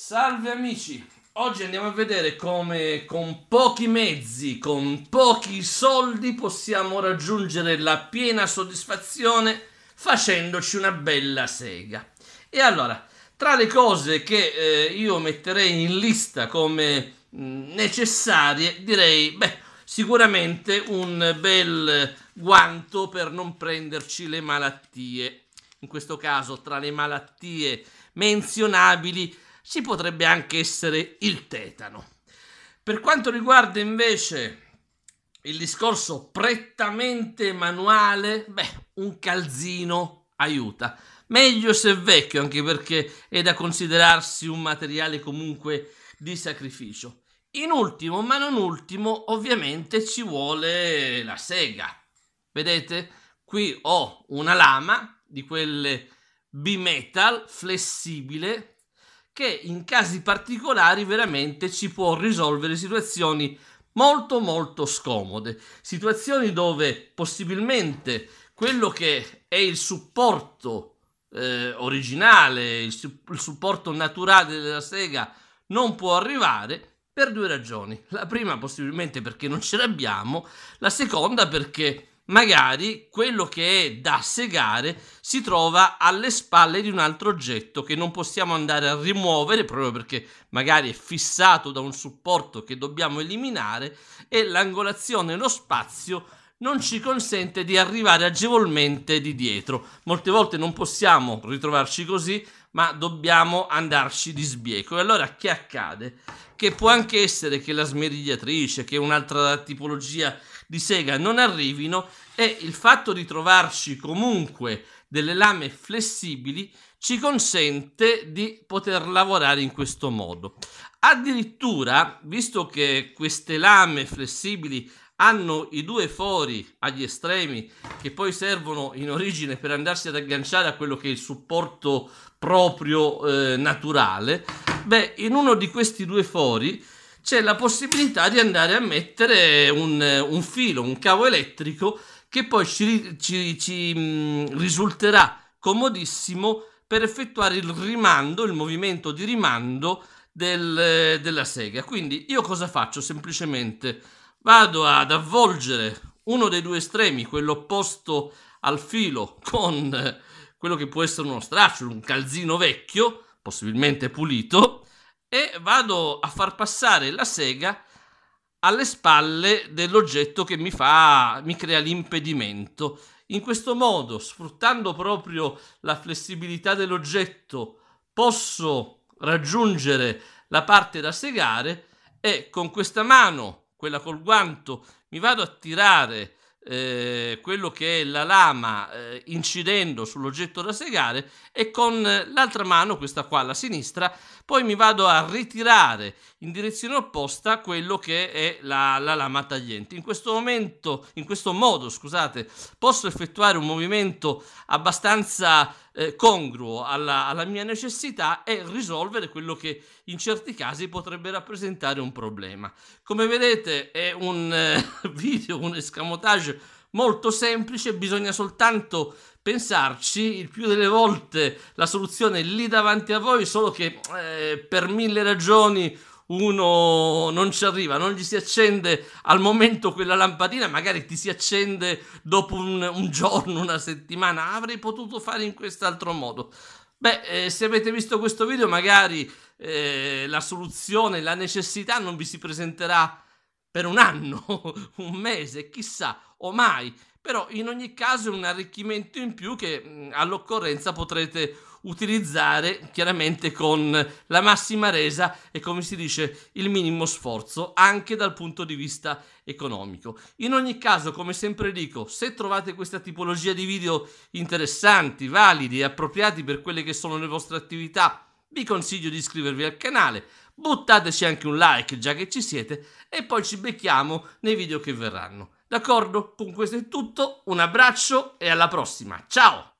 Salve amici, oggi andiamo a vedere come con pochi mezzi, con pochi soldi possiamo raggiungere la piena soddisfazione facendoci una bella sega. E allora, tra le cose che eh, io metterei in lista come mm, necessarie, direi, beh, sicuramente un bel guanto per non prenderci le malattie. In questo caso, tra le malattie menzionabili, ci potrebbe anche essere il tetano. Per quanto riguarda invece il discorso prettamente manuale, beh, un calzino aiuta. Meglio se vecchio, anche perché è da considerarsi un materiale comunque di sacrificio. In ultimo, ma non ultimo, ovviamente ci vuole la sega. Vedete? Qui ho una lama di quelle bimetal flessibile che in casi particolari veramente ci può risolvere situazioni molto molto scomode, situazioni dove possibilmente quello che è il supporto eh, originale, il, il supporto naturale della sega non può arrivare per due ragioni. La prima possibilmente perché non ce l'abbiamo, la seconda perché magari quello che è da segare si trova alle spalle di un altro oggetto che non possiamo andare a rimuovere proprio perché magari è fissato da un supporto che dobbiamo eliminare e l'angolazione lo spazio non ci consente di arrivare agevolmente di dietro. Molte volte non possiamo ritrovarci così ma dobbiamo andarci di sbieco. E allora che accade? Che può anche essere che la smerigliatrice, che un'altra tipologia di sega non arrivino e il fatto di trovarci comunque delle lame flessibili ci consente di poter lavorare in questo modo. Addirittura, visto che queste lame flessibili hanno i due fori agli estremi che poi servono in origine per andarsi ad agganciare a quello che è il supporto proprio eh, naturale, beh, in uno di questi due fori c'è la possibilità di andare a mettere un, eh, un filo, un cavo elettrico che poi ci, ci, ci mh, mm, risulterà comodissimo per effettuare il rimando, il movimento di rimando del, eh, della sega. Quindi io cosa faccio? Semplicemente vado ad avvolgere uno dei due estremi, quello opposto al filo, con eh, quello che può essere uno straccio, un calzino vecchio, possibilmente pulito, e vado a far passare la sega alle spalle dell'oggetto che mi fa, mi crea l'impedimento. In questo modo, sfruttando proprio la flessibilità dell'oggetto, posso raggiungere la parte da segare e con questa mano quella col guanto, mi vado a tirare eh, quello che è la lama eh, incidendo sull'oggetto da segare e con l'altra mano, questa qua alla sinistra, poi mi vado a ritirare in direzione opposta quello che è la, la lama tagliente. In questo momento, in questo modo, scusate, posso effettuare un movimento abbastanza eh, congruo alla, alla mia necessità e risolvere quello che in certi casi potrebbe rappresentare un problema. Come vedete è un eh, video, un escamotage molto semplice, bisogna soltanto pensarci, il più delle volte la soluzione è lì davanti a voi, solo che eh, per mille ragioni uno non ci arriva, non gli si accende al momento quella lampadina, magari ti si accende dopo un, un giorno, una settimana, avrei potuto fare in quest'altro modo. Beh, eh, se avete visto questo video, magari eh, la soluzione, la necessità non vi si presenterà per un anno, un mese, chissà, o mai, però in ogni caso è un arricchimento in più che mm, all'occorrenza potrete utilizzare chiaramente con la massima resa e come si dice il minimo sforzo anche dal punto di vista economico. In ogni caso, come sempre dico, se trovate questa tipologia di video interessanti, validi e appropriati per quelle che sono le vostre attività, vi consiglio di iscrivervi al canale, buttateci anche un like già che ci siete e poi ci becchiamo nei video che verranno. D'accordo? Con questo è tutto, un abbraccio e alla prossima. Ciao!